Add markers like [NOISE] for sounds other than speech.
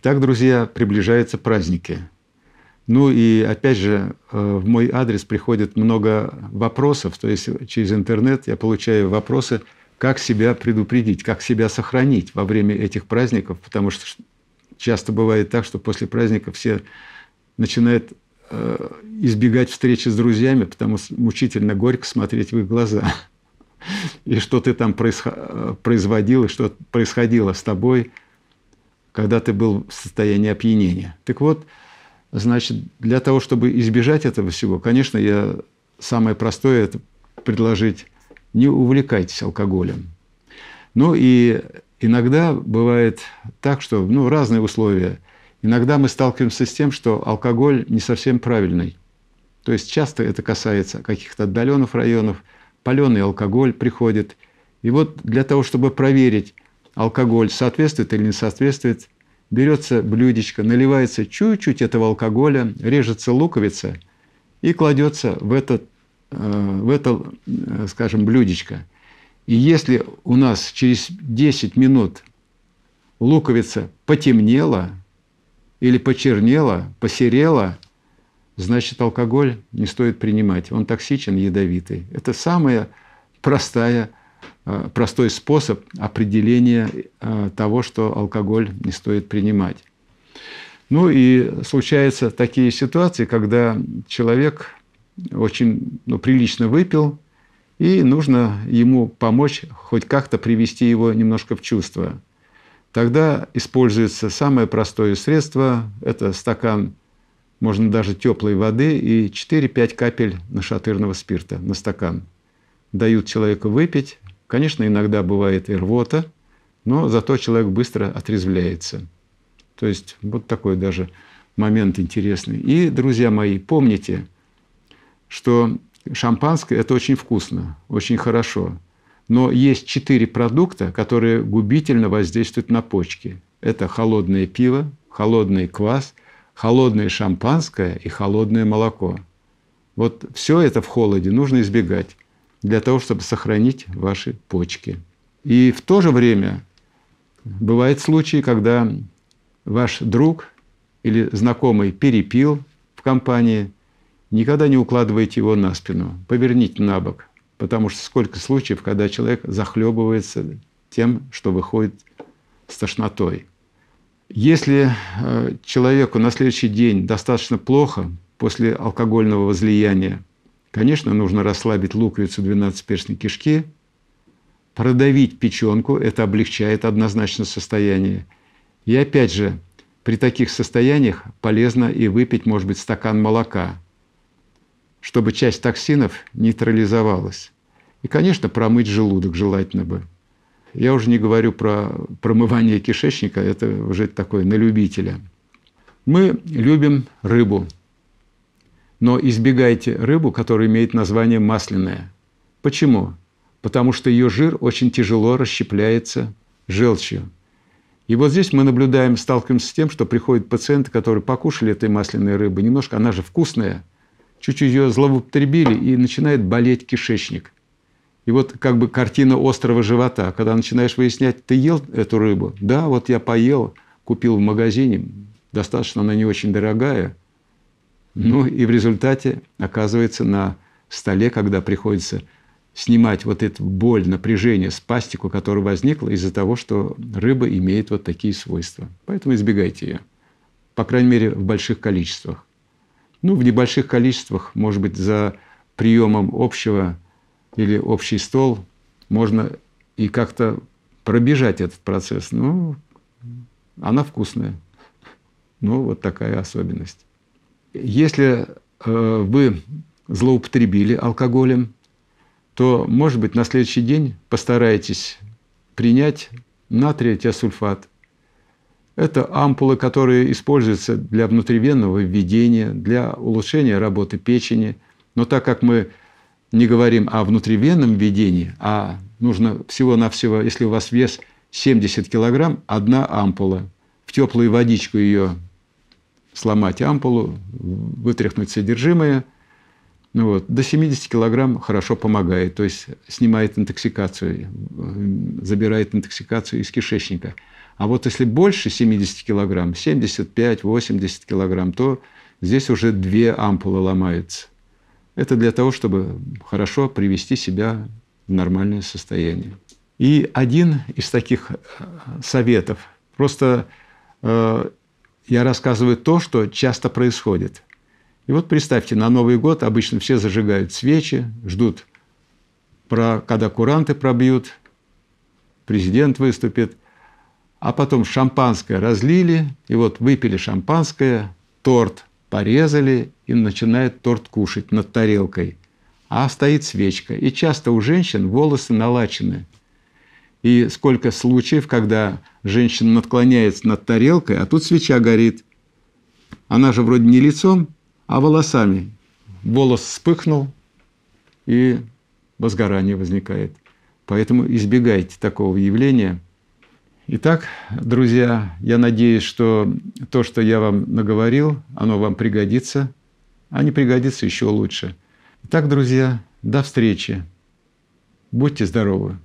Итак, друзья, приближаются праздники. Ну и опять же, э, в мой адрес приходит много вопросов, то есть через интернет я получаю вопросы, как себя предупредить, как себя сохранить во время этих праздников, потому что часто бывает так, что после праздника все начинают э, избегать встречи с друзьями, потому что мучительно горько смотреть в их глаза. [LAUGHS] И что ты там э, производил, и что происходило с тобой – когда ты был в состоянии опьянения. Так вот, значит, для того, чтобы избежать этого всего, конечно, я самое простое – это предложить не увлекайтесь алкоголем. Ну и иногда бывает так, что ну, разные условия. Иногда мы сталкиваемся с тем, что алкоголь не совсем правильный. То есть часто это касается каких-то отдаленных районов, паленый алкоголь приходит. И вот для того, чтобы проверить, алкоголь соответствует или не соответствует. Берется блюдечко, наливается чуть-чуть этого алкоголя, режется луковица и кладется в, этот, э, в это, э, скажем, блюдечко. И если у нас через 10 минут луковица потемнела или почернела, посерела, значит, алкоголь не стоит принимать. Он токсичен, ядовитый. Это самая простая Э, простой способ определения э, того, что алкоголь не стоит принимать. Ну и случаются такие ситуации, когда человек очень ну, прилично выпил, и нужно ему помочь хоть как-то привести его немножко в чувство. Тогда используется самое простое средство – это стакан, можно даже теплой воды и 4-5 капель нашатырного спирта на стакан. Дают человеку выпить, Конечно, иногда бывает и рвота, но зато человек быстро отрезвляется. То есть вот такой даже момент интересный. И, друзья мои, помните, что шампанское – это очень вкусно, очень хорошо. Но есть четыре продукта, которые губительно воздействуют на почки. Это холодное пиво, холодный квас, холодное шампанское и холодное молоко. Вот все это в холоде нужно избегать для того, чтобы сохранить ваши почки. И в то же время бывают случаи, когда ваш друг или знакомый перепил в компании, никогда не укладывайте его на спину, поверните на бок, потому что сколько случаев, когда человек захлебывается тем, что выходит с тошнотой. Если э, человеку на следующий день достаточно плохо после алкогольного возлияния, Конечно, нужно расслабить луковицу двенадцатиперстной кишки, продавить печенку, это облегчает однозначно состояние. И опять же, при таких состояниях полезно и выпить, может быть, стакан молока, чтобы часть токсинов нейтрализовалась. И, конечно, промыть желудок желательно бы. Я уже не говорю про промывание кишечника, это уже такое на любителя. Мы любим рыбу, но избегайте рыбу, которая имеет название масляная. Почему? Потому что ее жир очень тяжело расщепляется желчью. И вот здесь мы наблюдаем, сталкиваемся с тем, что приходят пациенты, которые покушали этой масляной рыбы немножко, она же вкусная, чуть-чуть ее злоупотребили, и начинает болеть кишечник. И вот как бы картина острого живота, когда начинаешь выяснять, ты ел эту рыбу? Да, вот я поел, купил в магазине, достаточно она не очень дорогая – ну и в результате оказывается на столе, когда приходится снимать вот эту боль, напряжение, спастику, которая возникла из-за того, что рыба имеет вот такие свойства. Поэтому избегайте ее. По крайней мере, в больших количествах. Ну, в небольших количествах, может быть, за приемом общего или общий стол можно и как-то пробежать этот процесс. Ну, она вкусная. Ну, вот такая особенность. Если э, вы злоупотребили алкоголем, то, может быть, на следующий день постарайтесь принять натрия тиосульфат. Это ампулы, которые используются для внутривенного введения, для улучшения работы печени. Но так как мы не говорим о внутривенном введении, а нужно всего-навсего, если у вас вес 70 килограмм, одна ампула. В теплую водичку ее сломать ампулу, вытряхнуть содержимое. Ну вот. До 70 килограмм хорошо помогает, то есть снимает интоксикацию, забирает интоксикацию из кишечника. А вот если больше 70 килограмм, 75-80 килограмм, то здесь уже две ампулы ломаются. Это для того, чтобы хорошо привести себя в нормальное состояние. И один из таких э, советов. Просто э, я рассказываю то, что часто происходит. И вот представьте, на Новый год обычно все зажигают свечи, ждут, про, когда куранты пробьют, президент выступит, а потом шампанское разлили, и вот выпили шампанское, торт порезали, и начинает торт кушать над тарелкой. А стоит свечка, и часто у женщин волосы налачены – и сколько случаев, когда женщина наклоняется над тарелкой, а тут свеча горит. Она же вроде не лицом, а волосами. Волос вспыхнул, и возгорание возникает. Поэтому избегайте такого явления. Итак, друзья, я надеюсь, что то, что я вам наговорил, оно вам пригодится, а не пригодится еще лучше. Итак, друзья, до встречи. Будьте здоровы!